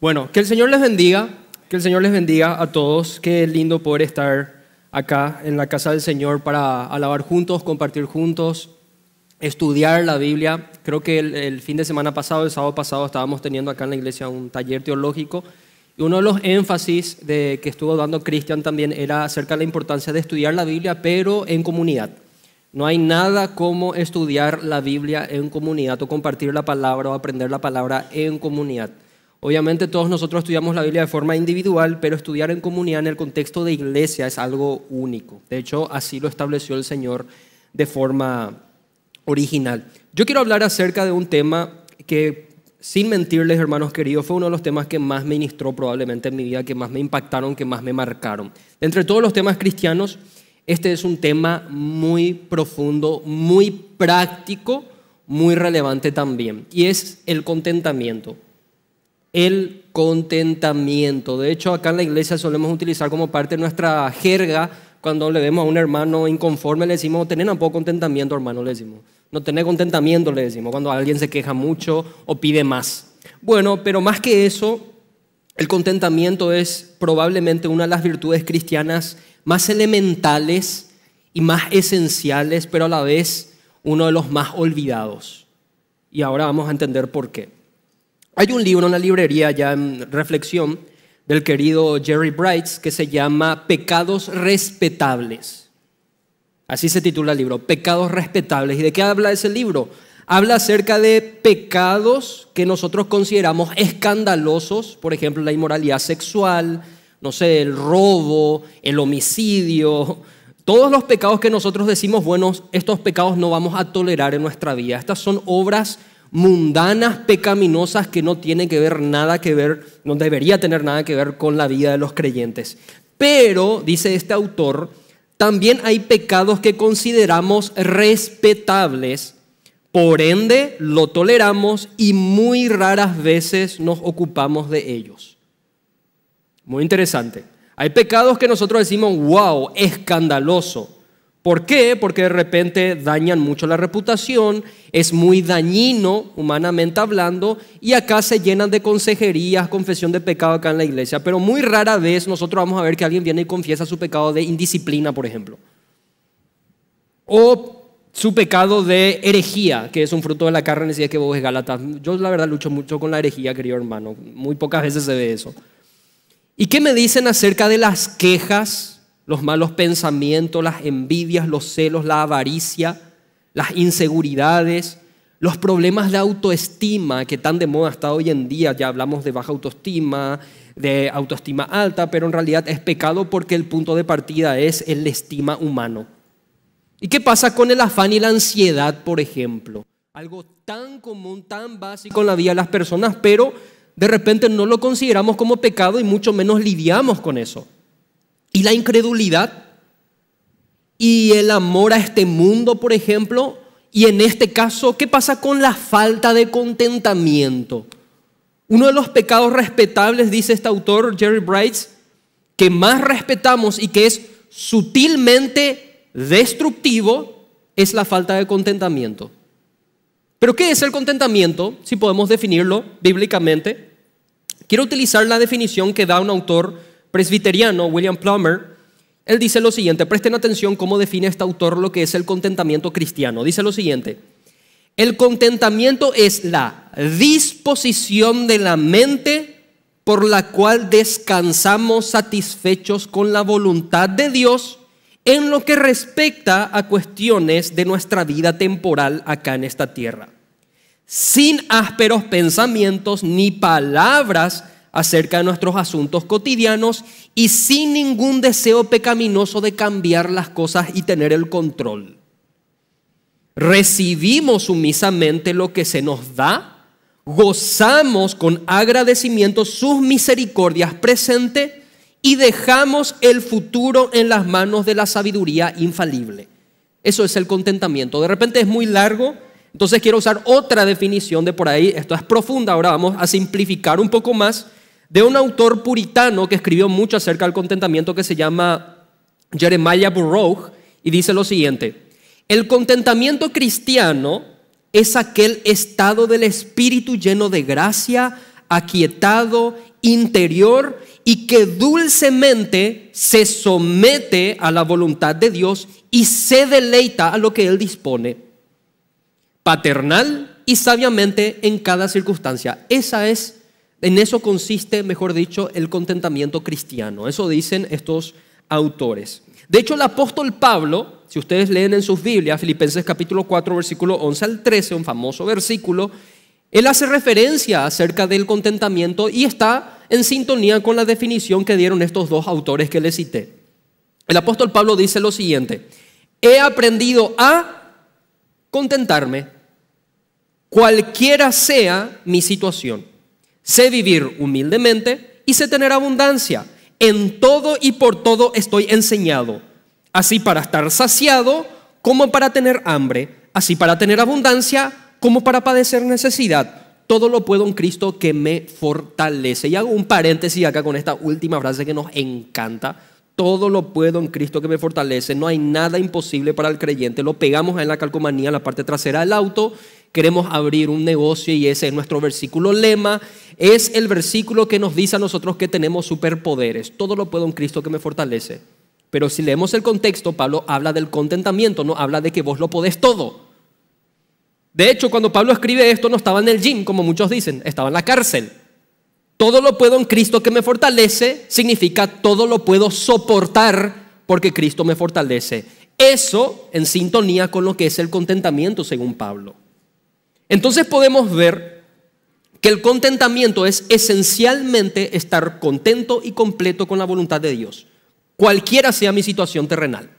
Bueno, que el Señor les bendiga, que el Señor les bendiga a todos. Qué lindo poder estar acá en la casa del Señor para alabar juntos, compartir juntos, estudiar la Biblia. Creo que el, fin de semana pasado, el sábado pasado, estábamos teniendo acá en la iglesia un taller teológico y uno de los énfasis que estuvo dando Cristian también era acerca de la importancia de estudiar la Biblia, pero en comunidad. No hay nada como estudiar la Biblia en comunidad o compartir la palabra o aprender la palabra en comunidad. Obviamente todos nosotros estudiamos la Biblia de forma individual, pero estudiar en comunidad en el contexto de iglesia es algo único. De hecho, así lo estableció el Señor de forma original. Yo quiero hablar acerca de un tema que, sin mentirles, hermanos queridos, fue uno de los temas que más me ministró probablemente en mi vida, que más me impactaron, que más me marcaron. Entre todos los temas cristianos, este es un tema muy profundo, muy práctico, muy relevante también, y es el contentamiento el contentamiento. De hecho, acá en la iglesia solemos utilizar como parte de nuestra jerga cuando le vemos a un hermano inconforme, le decimos, tener un poco contentamiento, hermano, le decimos. No tener contentamiento, le decimos, cuando alguien se queja mucho o pide más. Bueno, pero más que eso, el contentamiento es probablemente una de las virtudes cristianas más elementales y más esenciales, pero a la vez uno de los más olvidados. Y ahora vamos a entender por qué. Hay un libro en la librería ya en reflexión del querido Jerry Brights que se llama Pecados respetables. Así se titula el libro, Pecados respetables. ¿Y de qué habla ese libro? Habla acerca de pecados que nosotros consideramos escandalosos, por ejemplo, la inmoralidad sexual, no sé, el robo, el homicidio, todos los pecados que nosotros decimos, bueno, estos pecados no vamos a tolerar en nuestra vida. Estas son obras mundanas, pecaminosas, que no tienen que ver nada que ver, no debería tener nada que ver con la vida de los creyentes. Pero, dice este autor, también hay pecados que consideramos respetables, por ende lo toleramos y muy raras veces nos ocupamos de ellos. Muy interesante. Hay pecados que nosotros decimos, wow, escandaloso ¿Por qué? Porque de repente dañan mucho la reputación, es muy dañino humanamente hablando y acá se llenan de consejerías, confesión de pecado acá en la iglesia, pero muy rara vez nosotros vamos a ver que alguien viene y confiesa su pecado de indisciplina, por ejemplo, o su pecado de herejía, que es un fruto de la carne, si es que vos es Gálatas. Yo la verdad lucho mucho con la herejía, querido hermano, muy pocas veces se ve eso. ¿Y qué me dicen acerca de las quejas? los malos pensamientos, las envidias, los celos, la avaricia, las inseguridades, los problemas de autoestima que tan de moda está hoy en día. Ya hablamos de baja autoestima, de autoestima alta, pero en realidad es pecado porque el punto de partida es el estima humano. ¿Y qué pasa con el afán y la ansiedad, por ejemplo? Algo tan común, tan básico en la vida de las personas, pero de repente no lo consideramos como pecado y mucho menos lidiamos con eso. Y la incredulidad y el amor a este mundo, por ejemplo, y en este caso, ¿qué pasa con la falta de contentamiento? Uno de los pecados respetables, dice este autor, Jerry Brights, que más respetamos y que es sutilmente destructivo, es la falta de contentamiento. Pero ¿qué es el contentamiento? Si podemos definirlo bíblicamente. Quiero utilizar la definición que da un autor presbiteriano William Plummer, él dice lo siguiente, presten atención cómo define este autor lo que es el contentamiento cristiano. Dice lo siguiente, el contentamiento es la disposición de la mente por la cual descansamos satisfechos con la voluntad de Dios en lo que respecta a cuestiones de nuestra vida temporal acá en esta tierra, sin ásperos pensamientos ni palabras acerca de nuestros asuntos cotidianos y sin ningún deseo pecaminoso de cambiar las cosas y tener el control. Recibimos sumisamente lo que se nos da, gozamos con agradecimiento sus misericordias presentes y dejamos el futuro en las manos de la sabiduría infalible. Eso es el contentamiento. De repente es muy largo, entonces quiero usar otra definición de por ahí. Esto es profunda, ahora vamos a simplificar un poco más de un autor puritano que escribió mucho acerca del contentamiento que se llama Jeremiah Burroughs y dice lo siguiente, el contentamiento cristiano es aquel estado del espíritu lleno de gracia, aquietado, interior y que dulcemente se somete a la voluntad de Dios y se deleita a lo que Él dispone, paternal y sabiamente en cada circunstancia. Esa es en eso consiste, mejor dicho, el contentamiento cristiano. Eso dicen estos autores. De hecho, el apóstol Pablo, si ustedes leen en sus Biblias, Filipenses capítulo 4, versículo 11 al 13, un famoso versículo, él hace referencia acerca del contentamiento y está en sintonía con la definición que dieron estos dos autores que les cité. El apóstol Pablo dice lo siguiente, he aprendido a contentarme cualquiera sea mi situación. Sé vivir humildemente y sé tener abundancia. En todo y por todo estoy enseñado, así para estar saciado como para tener hambre, así para tener abundancia como para padecer necesidad. Todo lo puedo en Cristo que me fortalece. Y hago un paréntesis acá con esta última frase que nos encanta. Todo lo puedo en Cristo que me fortalece. No hay nada imposible para el creyente. Lo pegamos en la calcomanía, en la parte trasera del auto queremos abrir un negocio y ese es nuestro versículo lema. Es el versículo que nos dice a nosotros que tenemos superpoderes. Todo lo puedo en Cristo que me fortalece. Pero si leemos el contexto, Pablo habla del contentamiento, no habla de que vos lo podés todo. De hecho, cuando Pablo escribe esto, no estaba en el gym, como muchos dicen, estaba en la cárcel. Todo lo puedo en Cristo que me fortalece significa todo lo puedo soportar porque Cristo me fortalece. Eso en sintonía con lo que es el contentamiento, según Pablo. Entonces podemos ver que el contentamiento es esencialmente estar contento y completo con la voluntad de Dios, cualquiera sea mi situación terrenal.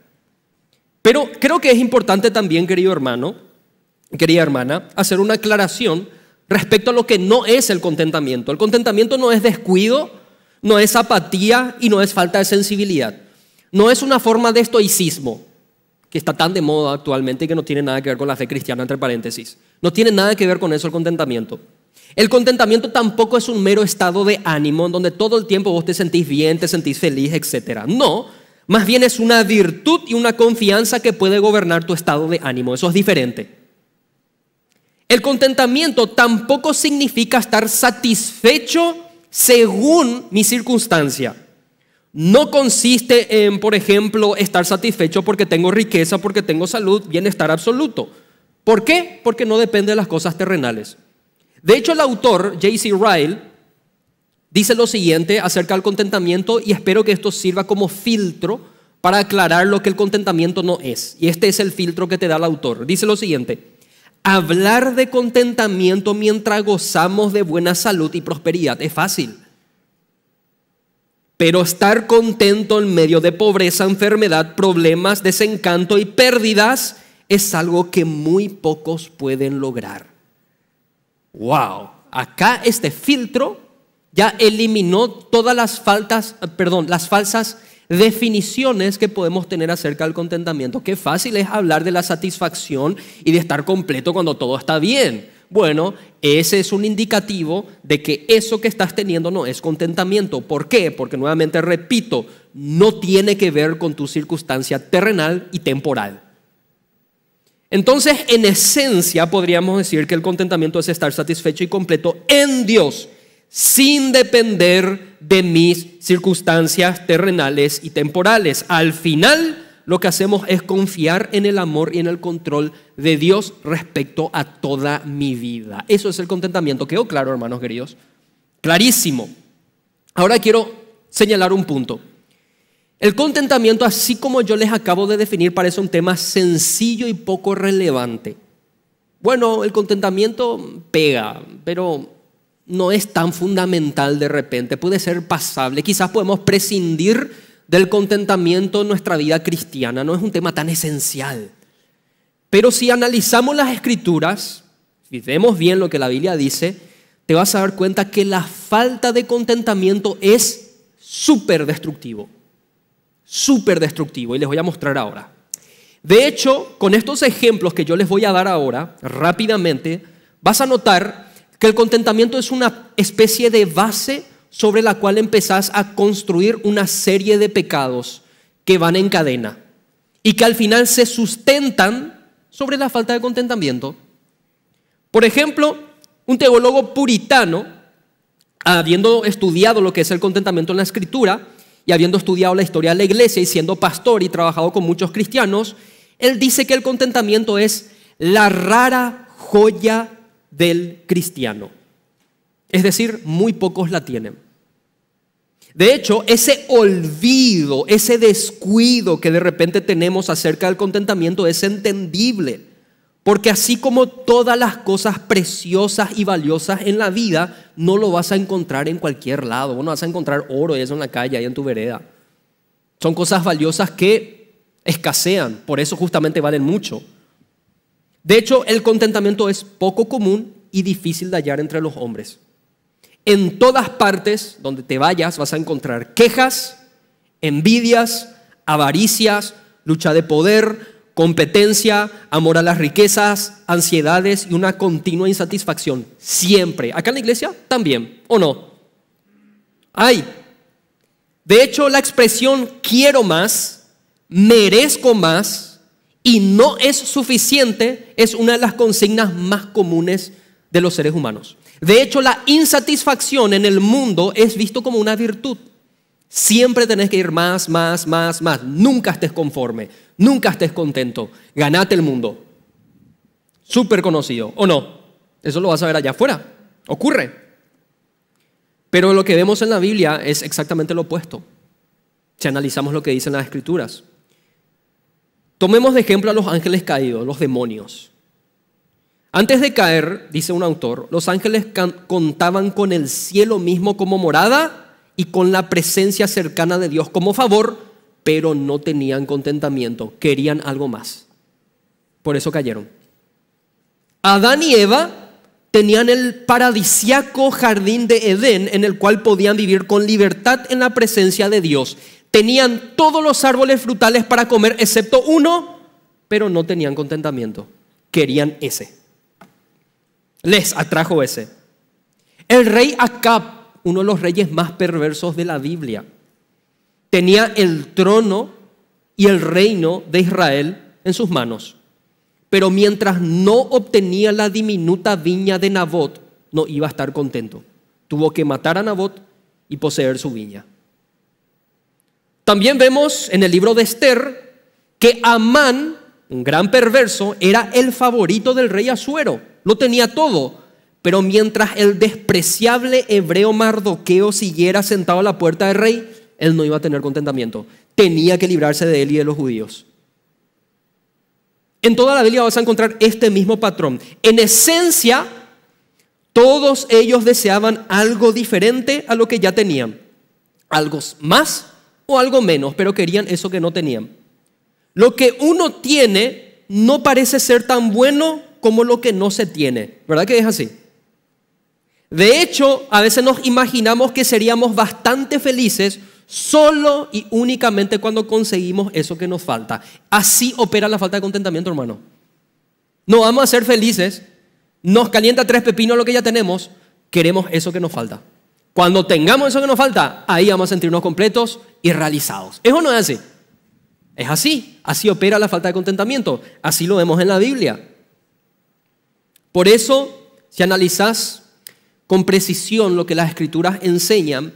Pero creo que es importante también, querido hermano, querida hermana, hacer una aclaración respecto a lo que no es el contentamiento. El contentamiento no es descuido, no es apatía y no es falta de sensibilidad. No es una forma de estoicismo que está tan de moda actualmente y que no tiene nada que ver con la fe cristiana, entre paréntesis. No tiene nada que ver con eso el contentamiento. El contentamiento tampoco es un mero estado de ánimo en donde todo el tiempo vos te sentís bien, te sentís feliz, etc. No, más bien es una virtud y una confianza que puede gobernar tu estado de ánimo. Eso es diferente. El contentamiento tampoco significa estar satisfecho según mi circunstancia no consiste en, por ejemplo, estar satisfecho porque tengo riqueza, porque tengo salud, bienestar absoluto. ¿Por qué? Porque no depende de las cosas terrenales. De hecho, el autor, J.C. Ryle, dice lo siguiente acerca del contentamiento y espero que esto sirva como filtro para aclarar lo que el contentamiento no es. Y este es el filtro que te da el autor. Dice lo siguiente, hablar de contentamiento mientras gozamos de buena salud y prosperidad es fácil. Pero estar contento en medio de pobreza, enfermedad, problemas, desencanto y pérdidas es algo que muy pocos pueden lograr. ¡Wow! Acá este filtro ya eliminó todas las faltas, eh, perdón, las falsas definiciones que podemos tener acerca del contentamiento. Qué fácil es hablar de la satisfacción y de estar completo cuando todo está bien. Bueno, ese es un indicativo de que eso que estás teniendo no es contentamiento. ¿Por qué? Porque nuevamente repito, no tiene que ver con tu circunstancia terrenal y temporal. Entonces, en esencia, podríamos decir que el contentamiento es estar satisfecho y completo en Dios, sin depender de mis circunstancias terrenales y temporales. Al final, lo que hacemos es confiar en el amor y en el control de Dios respecto a toda mi vida. Eso es el contentamiento. ¿Quedó claro, hermanos queridos? Clarísimo. Ahora quiero señalar un punto. El contentamiento, así como yo les acabo de definir, parece un tema sencillo y poco relevante. Bueno, el contentamiento pega, pero no es tan fundamental de repente, puede ser pasable. Quizás podemos prescindir del contentamiento en nuestra vida cristiana no es un tema tan esencial. Pero si analizamos las escrituras, si vemos bien lo que la Biblia dice, te vas a dar cuenta que la falta de contentamiento es súper destructivo. Súper destructivo. Y les voy a mostrar ahora. De hecho, con estos ejemplos que yo les voy a dar ahora, rápidamente, vas a notar que el contentamiento es una especie de base sobre la cual empezás a construir una serie de pecados que van en cadena y que al final se sustentan sobre la falta de contentamiento. Por ejemplo, un teólogo puritano, habiendo estudiado lo que es el contentamiento en la escritura y habiendo estudiado la historia de la iglesia y siendo pastor y trabajado con muchos cristianos, él dice que el contentamiento es la rara joya del cristiano. Es decir, muy pocos la tienen. De hecho, ese olvido, ese descuido que de repente tenemos acerca del contentamiento es entendible. Porque así como todas las cosas preciosas y valiosas en la vida, no lo vas a encontrar en cualquier lado. Vos no vas a encontrar oro y eso en la calle, ahí en tu vereda. Son cosas valiosas que escasean, por eso justamente valen mucho. De hecho, el contentamiento es poco común y difícil de hallar entre los hombres. En todas partes donde te vayas vas a encontrar quejas, envidias, avaricias, lucha de poder, competencia, amor a las riquezas, ansiedades y una continua insatisfacción. Siempre. Acá en la iglesia también, ¿o no? Hay. De hecho, la expresión quiero más, merezco más y no es suficiente es una de las consignas más comunes de los seres humanos. De hecho, la insatisfacción en el mundo es visto como una virtud. Siempre tenés que ir más, más, más, más. Nunca estés conforme, nunca estés contento. Ganate el mundo. Súper conocido, ¿o no? Eso lo vas a ver allá afuera. Ocurre. Pero lo que vemos en la Biblia es exactamente lo opuesto. Si analizamos lo que dicen las escrituras. Tomemos de ejemplo a los ángeles caídos, los demonios. Antes de caer, dice un autor, los ángeles contaban con el cielo mismo como morada y con la presencia cercana de Dios como favor, pero no tenían contentamiento, querían algo más. Por eso cayeron. Adán y Eva tenían el paradisiaco jardín de Edén en el cual podían vivir con libertad en la presencia de Dios. Tenían todos los árboles frutales para comer excepto uno, pero no tenían contentamiento. Querían ese les atrajo ese. El rey Acab, uno de los reyes más perversos de la Biblia, tenía el trono y el reino de Israel en sus manos. Pero mientras no obtenía la diminuta viña de Nabot, no iba a estar contento. Tuvo que matar a Nabot y poseer su viña. También vemos en el libro de Esther que Amán, un gran perverso, era el favorito del rey Asuero lo tenía todo. Pero mientras el despreciable hebreo Mardoqueo siguiera sentado a la puerta del rey, él no iba a tener contentamiento. Tenía que librarse de él y de los judíos. En toda la Biblia vas a encontrar este mismo patrón. En esencia, todos ellos deseaban algo diferente a lo que ya tenían. Algo más o algo menos, pero querían eso que no tenían. Lo que uno tiene no parece ser tan bueno como lo que no se tiene. ¿Verdad que es así? De hecho, a veces nos imaginamos que seríamos bastante felices solo y únicamente cuando conseguimos eso que nos falta. Así opera la falta de contentamiento, hermano. No vamos a ser felices, nos calienta tres pepinos lo que ya tenemos, queremos eso que nos falta. Cuando tengamos eso que nos falta, ahí vamos a sentirnos completos y realizados. ¿Eso no es así? Es así. Así opera la falta de contentamiento. Así lo vemos en la Biblia. Por eso, si analizas con precisión lo que las escrituras enseñan,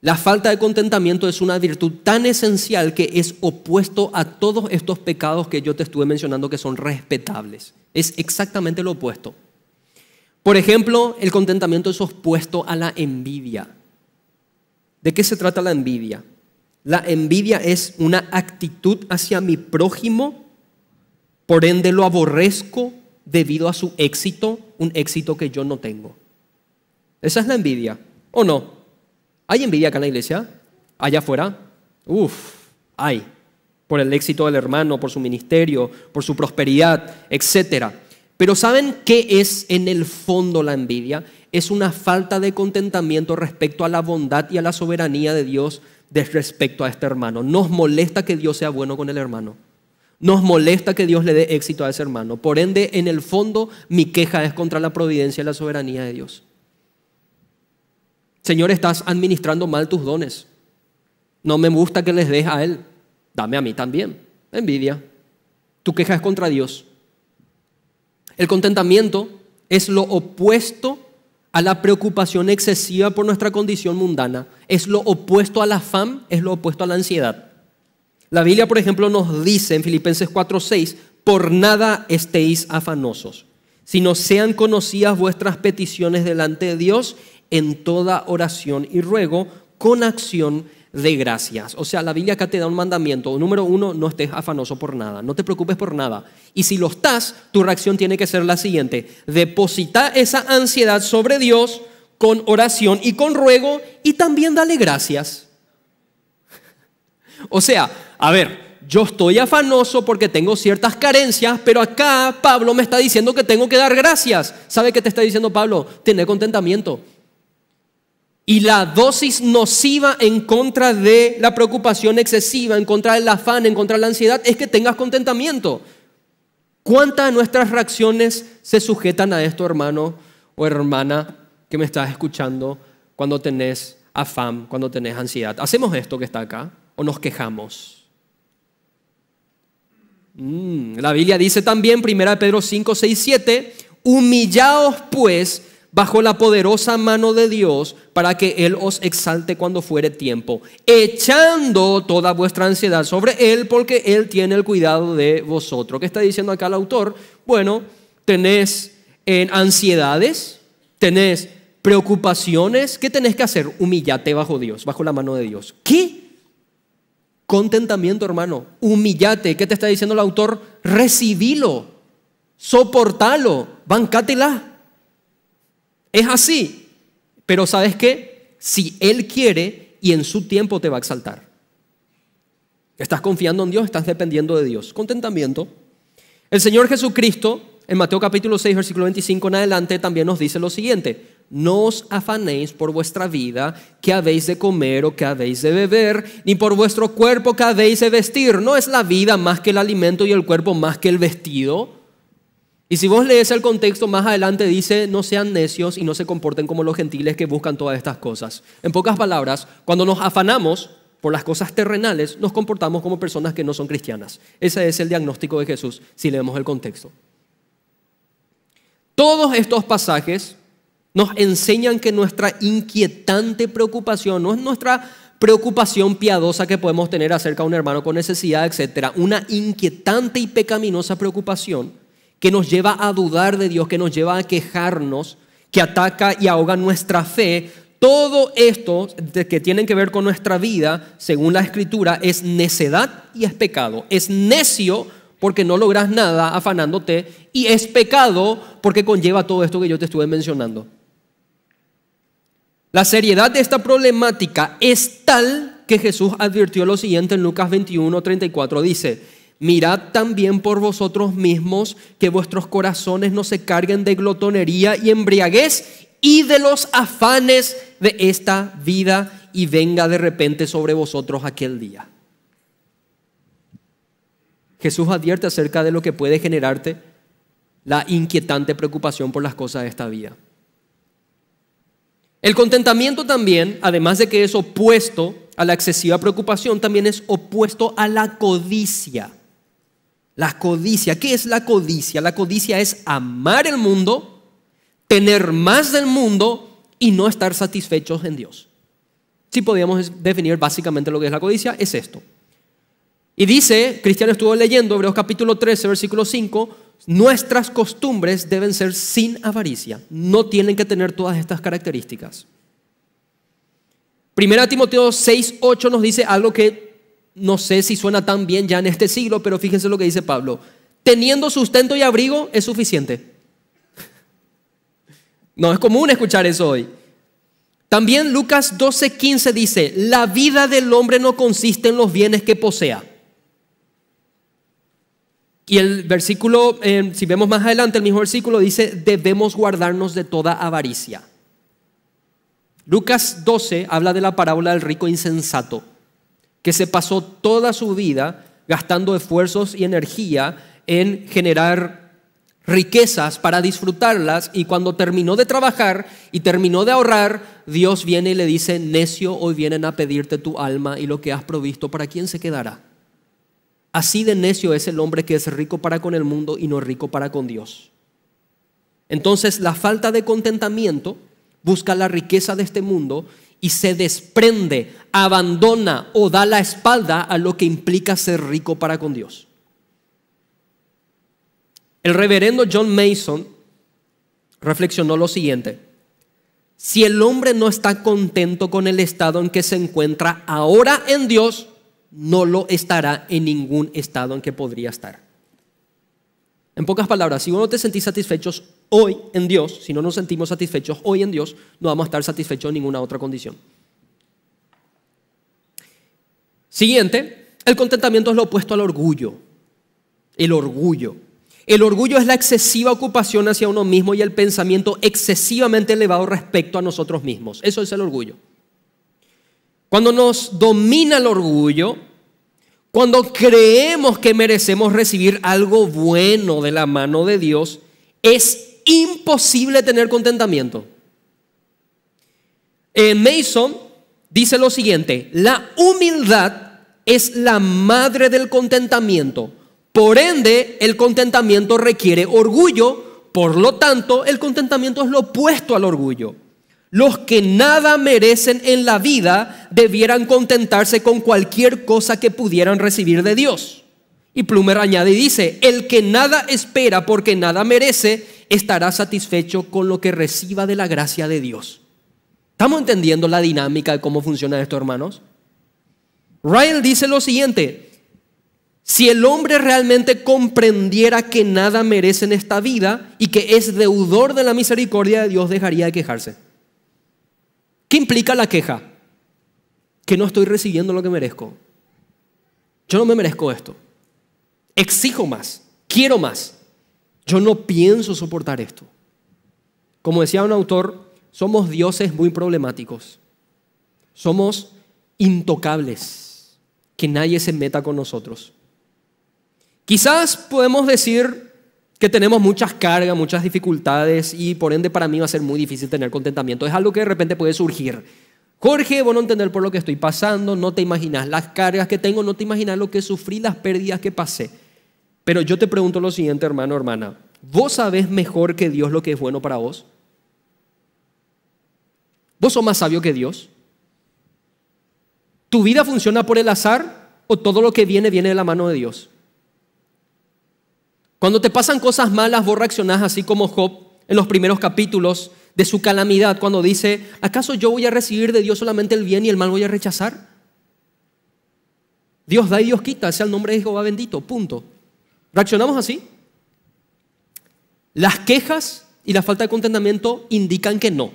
la falta de contentamiento es una virtud tan esencial que es opuesto a todos estos pecados que yo te estuve mencionando que son respetables. Es exactamente lo opuesto. Por ejemplo, el contentamiento es opuesto a la envidia. ¿De qué se trata la envidia? La envidia es una actitud hacia mi prójimo, por ende lo aborrezco, debido a su éxito, un éxito que yo no tengo. Esa es la envidia, ¿o no? ¿Hay envidia acá en la iglesia? ¿Allá afuera? Uf, hay. Por el éxito del hermano, por su ministerio, por su prosperidad, etc. Pero ¿saben qué es en el fondo la envidia? Es una falta de contentamiento respecto a la bondad y a la soberanía de Dios respecto a este hermano. Nos molesta que Dios sea bueno con el hermano. Nos molesta que Dios le dé éxito a ese hermano. Por ende, en el fondo, mi queja es contra la providencia y la soberanía de Dios. Señor, estás administrando mal tus dones. No me gusta que les des a Él. Dame a mí también. Envidia. Tu queja es contra Dios. El contentamiento es lo opuesto a la preocupación excesiva por nuestra condición mundana. Es lo opuesto a la afán, es lo opuesto a la ansiedad. La Biblia, por ejemplo, nos dice en Filipenses 4:6, por nada estéis afanosos, sino sean conocidas vuestras peticiones delante de Dios en toda oración y ruego con acción de gracias. O sea, la Biblia acá te da un mandamiento. Número uno, no estés afanoso por nada, no te preocupes por nada. Y si lo estás, tu reacción tiene que ser la siguiente. Deposita esa ansiedad sobre Dios con oración y con ruego y también dale gracias. O sea, a ver, yo estoy afanoso porque tengo ciertas carencias, pero acá Pablo me está diciendo que tengo que dar gracias. ¿Sabe qué te está diciendo Pablo? Tener contentamiento. Y la dosis nociva en contra de la preocupación excesiva, en contra del afán, en contra de la ansiedad, es que tengas contentamiento. ¿Cuántas de nuestras reacciones se sujetan a esto, hermano o hermana que me estás escuchando cuando tenés afán, cuando tenés ansiedad? Hacemos esto que está acá o nos quejamos? Mm, la Biblia dice también, 1 Pedro 5, 6, 7, humillaos pues bajo la poderosa mano de Dios para que Él os exalte cuando fuere tiempo, echando toda vuestra ansiedad sobre Él porque Él tiene el cuidado de vosotros. ¿Qué está diciendo acá el autor? Bueno, tenés en eh, ansiedades, tenés preocupaciones, ¿qué tenés que hacer? Humillate bajo Dios, bajo la mano de Dios. ¿Qué? Contentamiento, hermano. Humillate. ¿Qué te está diciendo el autor? Recibilo. Soportalo. Bancátela. Es así. Pero ¿sabes qué? Si Él quiere y en su tiempo te va a exaltar. Estás confiando en Dios, estás dependiendo de Dios. Contentamiento. El Señor Jesucristo, en Mateo capítulo 6, versículo 25 en adelante, también nos dice lo siguiente no os afanéis por vuestra vida, que habéis de comer o que habéis de beber, ni por vuestro cuerpo que habéis de vestir. ¿No es la vida más que el alimento y el cuerpo más que el vestido? Y si vos lees el contexto más adelante, dice, no sean necios y no se comporten como los gentiles que buscan todas estas cosas. En pocas palabras, cuando nos afanamos por las cosas terrenales, nos comportamos como personas que no son cristianas. Ese es el diagnóstico de Jesús, si leemos el contexto. Todos estos pasajes nos enseñan que nuestra inquietante preocupación no es nuestra preocupación piadosa que podemos tener acerca de un hermano con necesidad, etc. una inquietante y pecaminosa preocupación que nos lleva a dudar de Dios, que nos lleva a quejarnos, que ataca y ahoga nuestra fe. Todo esto que tienen que ver con nuestra vida, según la Escritura, es necedad y es pecado. Es necio porque no logras nada afanándote y es pecado porque conlleva todo esto que yo te estuve mencionando. La seriedad de esta problemática es tal que Jesús advirtió lo siguiente en Lucas 21, 34. Dice, mirad también por vosotros mismos que vuestros corazones no se carguen de glotonería y embriaguez y de los afanes de esta vida y venga de repente sobre vosotros aquel día. Jesús advierte acerca de lo que puede generarte la inquietante preocupación por las cosas de esta vida. El contentamiento también, además de que es opuesto a la excesiva preocupación, también es opuesto a la codicia. La codicia, ¿qué es la codicia? La codicia es amar el mundo, tener más del mundo y no estar satisfechos en Dios. Si podíamos definir básicamente lo que es la codicia, es esto. Y dice, Cristiano estuvo leyendo, Hebreos capítulo 13, versículo 5, nuestras costumbres deben ser sin avaricia, no tienen que tener todas estas características. Primera Timoteo 6, 8 nos dice algo que no sé si suena tan bien ya en este siglo, pero fíjense lo que dice Pablo. Teniendo sustento y abrigo es suficiente. No es común escuchar eso hoy. También Lucas 12, 15 dice, la vida del hombre no consiste en los bienes que posea. Y el versículo, eh, si vemos más adelante, el mismo versículo dice, debemos guardarnos de toda avaricia. Lucas 12 habla de la parábola del rico insensato, que se pasó toda su vida gastando esfuerzos y energía en generar riquezas para disfrutarlas y cuando terminó de trabajar y terminó de ahorrar, Dios viene y le dice, necio, hoy vienen a pedirte tu alma y lo que has provisto, ¿para quién se quedará? Así de necio es el hombre que es rico para con el mundo y no rico para con Dios. Entonces la falta de contentamiento busca la riqueza de este mundo y se desprende, abandona o da la espalda a lo que implica ser rico para con Dios. El reverendo John Mason reflexionó lo siguiente, si el hombre no está contento con el estado en que se encuentra ahora en Dios, no lo estará en ningún estado en que podría estar. En pocas palabras, si no te sentís satisfechos hoy en Dios, si no nos sentimos satisfechos hoy en Dios, no vamos a estar satisfechos en ninguna otra condición. Siguiente, el contentamiento es lo opuesto al orgullo. El orgullo. El orgullo es la excesiva ocupación hacia uno mismo y el pensamiento excesivamente elevado respecto a nosotros mismos. Eso es el orgullo cuando nos domina el orgullo, cuando creemos que merecemos recibir algo bueno de la mano de Dios, es imposible tener contentamiento. Eh, Mason dice lo siguiente, la humildad es la madre del contentamiento. Por ende, el contentamiento requiere orgullo, por lo tanto, el contentamiento es lo opuesto al orgullo. Los que nada merecen en la vida debieran contentarse con cualquier cosa que pudieran recibir de Dios. Y Plumer añade y dice, el que nada espera porque nada merece, estará satisfecho con lo que reciba de la gracia de Dios. ¿Estamos entendiendo la dinámica de cómo funciona esto, hermanos? Ryle dice lo siguiente, si el hombre realmente comprendiera que nada merece en esta vida y que es deudor de la misericordia de Dios, dejaría de quejarse. ¿Qué implica la queja? Que no estoy recibiendo lo que merezco. Yo no me merezco esto. Exijo más, quiero más. Yo no pienso soportar esto. Como decía un autor, somos dioses muy problemáticos. Somos intocables. Que nadie se meta con nosotros. Quizás podemos decir, que tenemos muchas cargas, muchas dificultades y por ende para mí va a ser muy difícil tener contentamiento. Es algo que de repente puede surgir. Jorge, vos no entender por lo que estoy pasando, no te imaginas las cargas que tengo, no te imaginas lo que sufrí, las pérdidas que pasé. Pero yo te pregunto lo siguiente, hermano, hermana. ¿Vos sabés mejor que Dios lo que es bueno para vos? ¿Vos sos más sabio que Dios? ¿Tu vida funciona por el azar o todo lo que viene viene de la mano de Dios? Cuando te pasan cosas malas, vos reaccionás así como Job en los primeros capítulos de su calamidad, cuando dice, ¿acaso yo voy a recibir de Dios solamente el bien y el mal voy a rechazar? Dios da y Dios quita, sea el nombre de Jehová bendito, punto. ¿Reaccionamos así? Las quejas y la falta de contentamiento indican que no.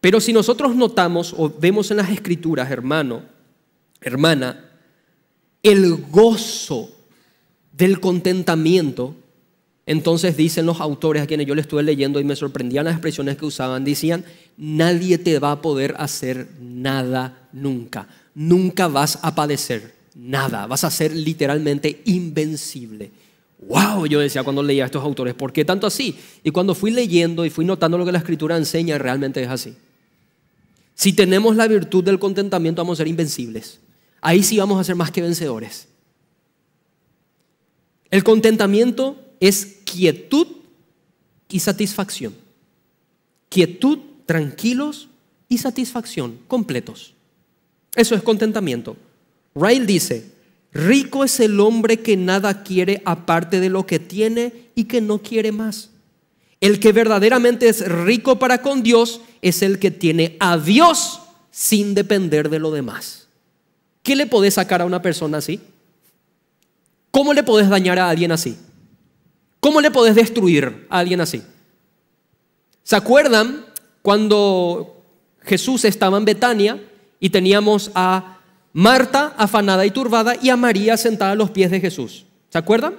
Pero si nosotros notamos o vemos en las escrituras, hermano, hermana, el gozo del contentamiento, entonces dicen los autores a quienes yo le estuve leyendo y me sorprendían las expresiones que usaban, decían, nadie te va a poder hacer nada nunca, nunca vas a padecer nada, vas a ser literalmente invencible. Wow, yo decía cuando leía a estos autores, ¿por qué tanto así? Y cuando fui leyendo y fui notando lo que la escritura enseña, realmente es así. Si tenemos la virtud del contentamiento, vamos a ser invencibles. Ahí sí vamos a ser más que vencedores. El contentamiento es quietud y satisfacción. Quietud, tranquilos y satisfacción, completos. Eso es contentamiento. Ryle dice, rico es el hombre que nada quiere aparte de lo que tiene y que no quiere más. El que verdaderamente es rico para con Dios es el que tiene a Dios sin depender de lo demás. ¿Qué le podés sacar a una persona así? ¿Cómo le podés dañar a alguien así? ¿Cómo le podés destruir a alguien así? ¿Se acuerdan cuando Jesús estaba en Betania y teníamos a Marta afanada y turbada y a María sentada a los pies de Jesús? ¿Se acuerdan?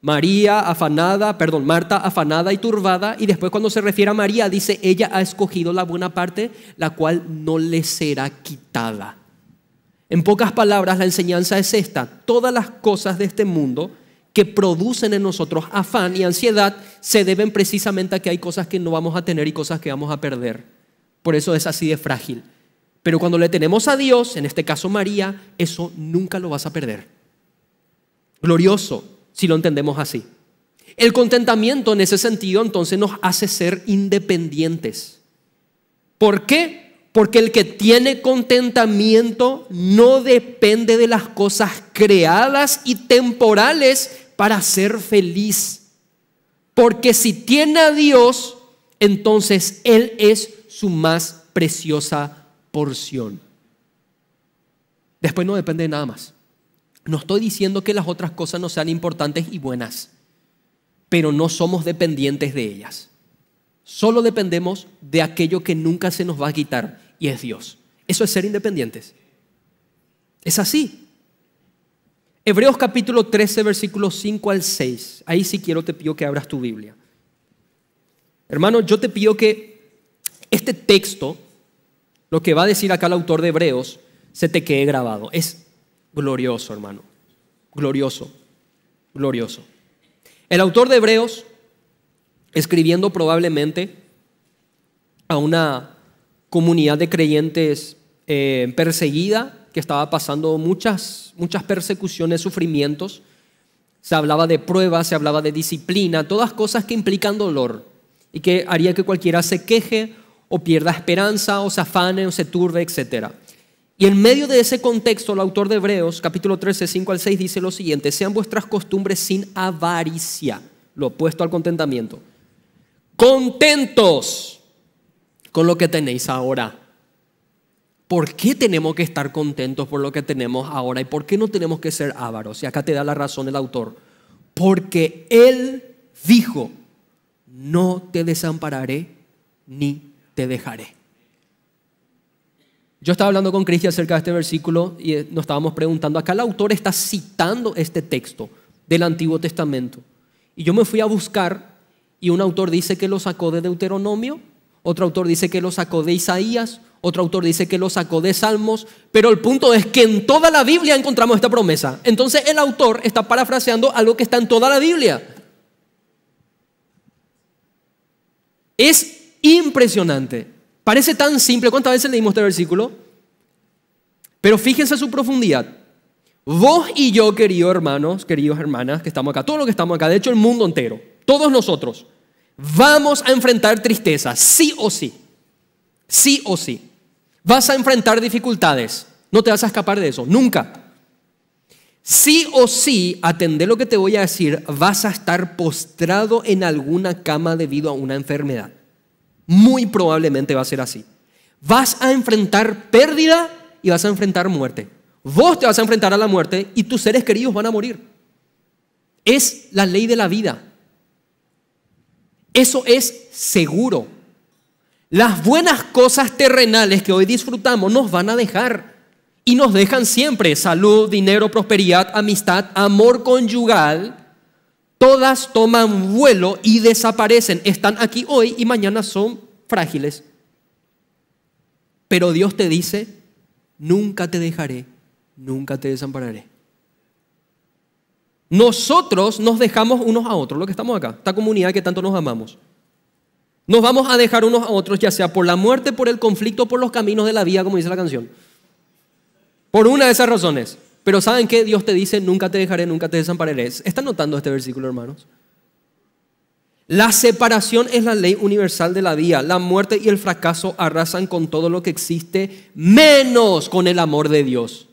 María afanada, perdón, Marta afanada y turbada y después cuando se refiere a María dice, ella ha escogido la buena parte, la cual no le será quitada. En pocas palabras, la enseñanza es esta. Todas las cosas de este mundo que producen en nosotros afán y ansiedad se deben precisamente a que hay cosas que no vamos a tener y cosas que vamos a perder. Por eso es así de frágil. Pero cuando le tenemos a Dios, en este caso María, eso nunca lo vas a perder. Glorioso, si lo entendemos así. El contentamiento en ese sentido entonces nos hace ser independientes. ¿Por qué? Porque el que tiene contentamiento no depende de las cosas creadas y temporales para ser feliz. Porque si tiene a Dios, entonces Él es su más preciosa porción. Después no depende de nada más. No estoy diciendo que las otras cosas no sean importantes y buenas, pero no somos dependientes de ellas. Solo dependemos de aquello que nunca se nos va a quitar, y es Dios. Eso es ser independientes. Es así. Hebreos capítulo 13, versículos 5 al 6. Ahí sí quiero, te pido que abras tu Biblia. Hermano, yo te pido que este texto, lo que va a decir acá el autor de Hebreos, se te quede grabado. Es glorioso, hermano. Glorioso. Glorioso. El autor de Hebreos, escribiendo probablemente a una comunidad de creyentes eh, perseguida, que estaba pasando muchas, muchas persecuciones, sufrimientos. Se hablaba de pruebas, se hablaba de disciplina, todas cosas que implican dolor y que haría que cualquiera se queje o pierda esperanza o se afane o se turbe, etc. Y en medio de ese contexto, el autor de Hebreos, capítulo 13, 5 al 6, dice lo siguiente, sean vuestras costumbres sin avaricia, lo opuesto al contentamiento. Contentos con lo que tenéis ahora. ¿Por qué tenemos que estar contentos por lo que tenemos ahora y por qué no tenemos que ser avaros? Y acá te da la razón el autor. Porque Él dijo, no te desampararé ni te dejaré. Yo estaba hablando con Cristi acerca de este versículo y eh, nos estábamos preguntando, acá el autor está citando este texto del Antiguo Testamento. Y yo me fui a buscar y un autor dice que lo sacó de Deuteronomio otro autor dice que lo sacó de Isaías, otro autor dice que lo sacó de Salmos, pero el punto es que en toda la Biblia encontramos esta promesa. Entonces el autor está parafraseando algo que está en toda la Biblia. Es impresionante. Parece tan simple. ¿Cuántas veces leímos este versículo? Pero fíjense su profundidad. Vos y yo, queridos hermanos, queridas hermanas, que estamos acá, todos los que estamos acá, de hecho el mundo entero, todos nosotros, Vamos a enfrentar tristeza, sí o sí. Sí o sí. Vas a enfrentar dificultades. No te vas a escapar de eso, nunca. Sí o sí, atender lo que te voy a decir, vas a estar postrado en alguna cama debido a una enfermedad. Muy probablemente va a ser así. Vas a enfrentar pérdida y vas a enfrentar muerte. Vos te vas a enfrentar a la muerte y tus seres queridos van a morir. Es la ley de la vida. Eso es seguro. Las buenas cosas terrenales que hoy disfrutamos nos van a dejar y nos dejan siempre salud, dinero, prosperidad, amistad, amor conyugal. Todas toman vuelo y desaparecen. Están aquí hoy y mañana son frágiles. Pero Dios te dice, nunca te dejaré, nunca te desampararé. Nosotros nos dejamos unos a otros, lo que estamos acá, esta comunidad que tanto nos amamos. Nos vamos a dejar unos a otros, ya sea por la muerte, por el conflicto, por los caminos de la vida, como dice la canción. Por una de esas razones. Pero ¿saben qué? Dios te dice, nunca te dejaré, nunca te desampararé. ¿Están notando este versículo, hermanos? La separación es la ley universal de la vida. La muerte y el fracaso arrasan con todo lo que existe, menos con el amor de Dios.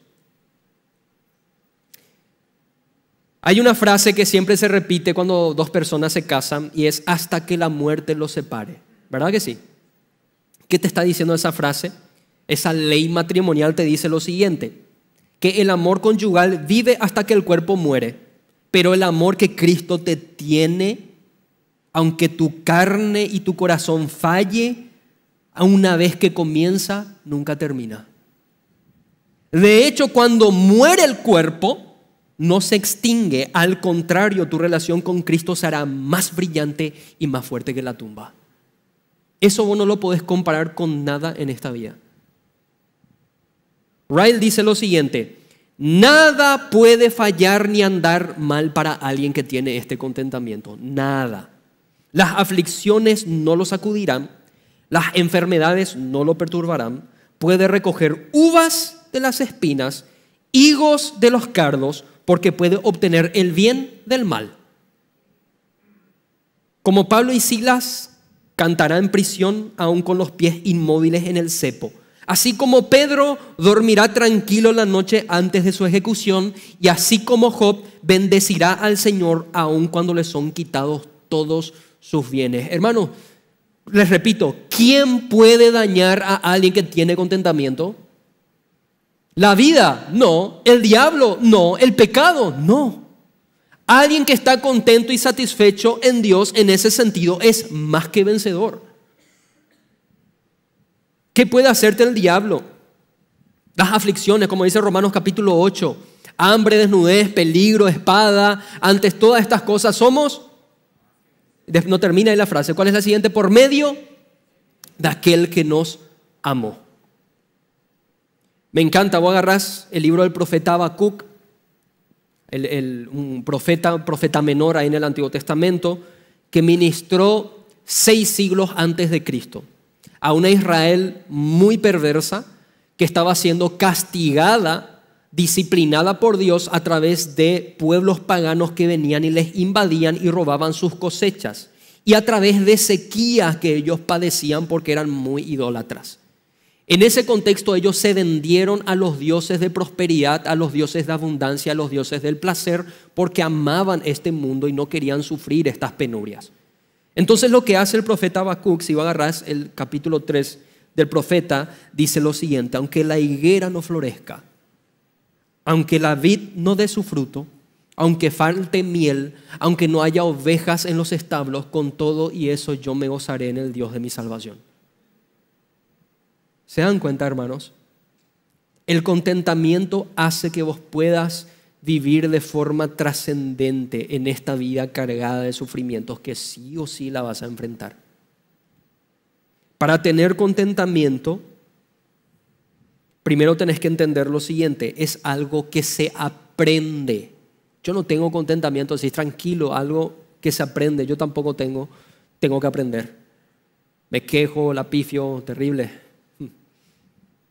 Hay una frase que siempre se repite cuando dos personas se casan y es hasta que la muerte los separe. ¿Verdad que sí? ¿Qué te está diciendo esa frase? Esa ley matrimonial te dice lo siguiente, que el amor conyugal vive hasta que el cuerpo muere, pero el amor que Cristo te tiene, aunque tu carne y tu corazón falle, a una vez que comienza, nunca termina. De hecho, cuando muere el cuerpo, no se extingue, al contrario, tu relación con Cristo será más brillante y más fuerte que la tumba. Eso vos no lo podés comparar con nada en esta vida. Ryle dice lo siguiente, nada puede fallar ni andar mal para alguien que tiene este contentamiento, nada. Las aflicciones no lo sacudirán, las enfermedades no lo perturbarán, puede recoger uvas de las espinas higos de los cardos, porque puede obtener el bien del mal. Como Pablo y Silas cantará en prisión aún con los pies inmóviles en el cepo. Así como Pedro dormirá tranquilo la noche antes de su ejecución, y así como Job bendecirá al Señor aun cuando le son quitados todos sus bienes. Hermanos, les repito, ¿quién puede dañar a alguien que tiene contentamiento? La vida, no. El diablo, no. El pecado, no. Alguien que está contento y satisfecho en Dios en ese sentido es más que vencedor. ¿Qué puede hacerte el diablo? Las aflicciones, como dice Romanos capítulo 8, hambre, desnudez, peligro, espada, antes todas estas cosas somos... No termina ahí la frase. ¿Cuál es la siguiente? Por medio de aquel que nos amó. Me encanta, vos agarrás el libro del profeta Habacuc, el, un profeta, profeta menor ahí en el Antiguo Testamento, que ministró seis siglos antes de Cristo a una Israel muy perversa que estaba siendo castigada, disciplinada por Dios a través de pueblos paganos que venían y les invadían y robaban sus cosechas y a través de sequías que ellos padecían porque eran muy idólatras. En ese contexto ellos se vendieron a los dioses de prosperidad, a los dioses de abundancia, a los dioses del placer, porque amaban este mundo y no querían sufrir estas penurias. Entonces lo que hace el profeta Habacuc, si va a el capítulo 3 del profeta, dice lo siguiente, aunque la higuera no florezca, aunque la vid no dé su fruto, aunque falte miel, aunque no haya ovejas en los establos, con todo y eso yo me gozaré en el Dios de mi salvación. ¿Se dan cuenta, hermanos? El contentamiento hace que vos puedas vivir de forma trascendente en esta vida cargada de sufrimientos que sí o sí la vas a enfrentar. Para tener contentamiento, primero tenés que entender lo siguiente, es algo que se aprende. Yo no tengo contentamiento, así tranquilo, algo que se aprende, yo tampoco tengo, tengo que aprender. Me quejo, la pifio, terrible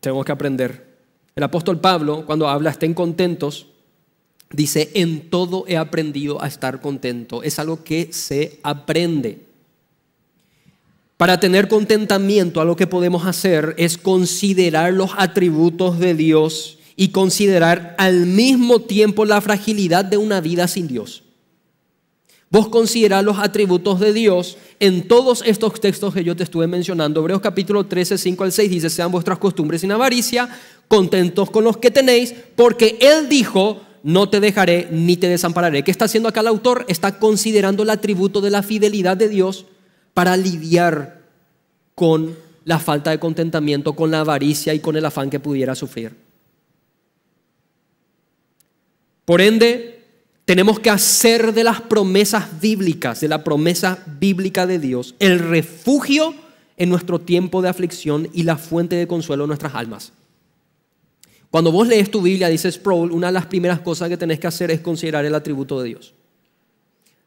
tenemos que aprender. El apóstol Pablo, cuando habla, estén contentos, dice, en todo he aprendido a estar contento. Es algo que se aprende. Para tener contentamiento, algo que podemos hacer es considerar los atributos de Dios y considerar al mismo tiempo la fragilidad de una vida sin Dios. Vos considerás los atributos de Dios en todos estos textos que yo te estuve mencionando. Hebreos capítulo 13, 5 al 6 dice, sean vuestras costumbres sin avaricia, contentos con los que tenéis, porque Él dijo, no te dejaré ni te desampararé. ¿Qué está haciendo acá el autor? Está considerando el atributo de la fidelidad de Dios para lidiar con la falta de contentamiento, con la avaricia y con el afán que pudiera sufrir. Por ende, tenemos que hacer de las promesas bíblicas, de la promesa bíblica de Dios, el refugio en nuestro tiempo de aflicción y la fuente de consuelo en nuestras almas. Cuando vos lees tu Biblia, dice Sproul, una de las primeras cosas que tenés que hacer es considerar el atributo de Dios.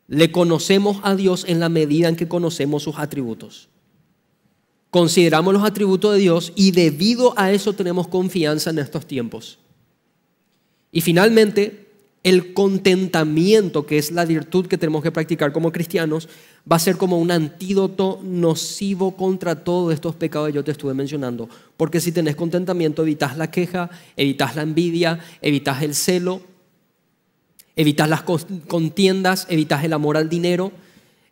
Le conocemos a Dios en la medida en que conocemos sus atributos. Consideramos los atributos de Dios y debido a eso tenemos confianza en estos tiempos. Y finalmente, el contentamiento, que es la virtud que tenemos que practicar como cristianos, va a ser como un antídoto nocivo contra todos estos pecados que yo te estuve mencionando. Porque si tenés contentamiento, evitas la queja, evitas la envidia, evitas el celo, evitas las contiendas, evitas el amor al dinero,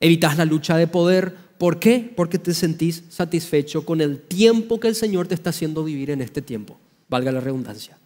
evitas la lucha de poder. ¿Por qué? Porque te sentís satisfecho con el tiempo que el Señor te está haciendo vivir en este tiempo, valga la redundancia.